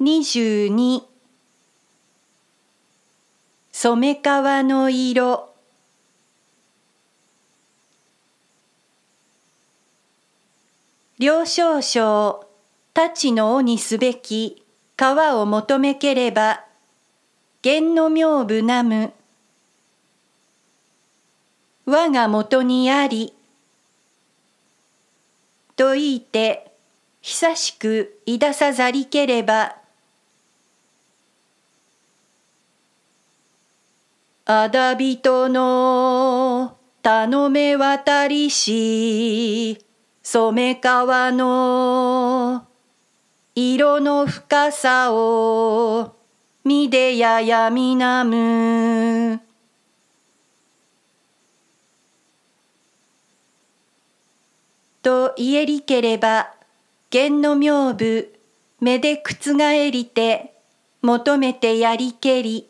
22染め川の色両少々太刀の尾にすべき川を求めければ源の名部なむ我が元にありと言いて久しくいださざりければあだびとの頼め渡りし染川の色の深さを見でややみなむと言えりければ弦の妙部目で覆りて求めてやりけり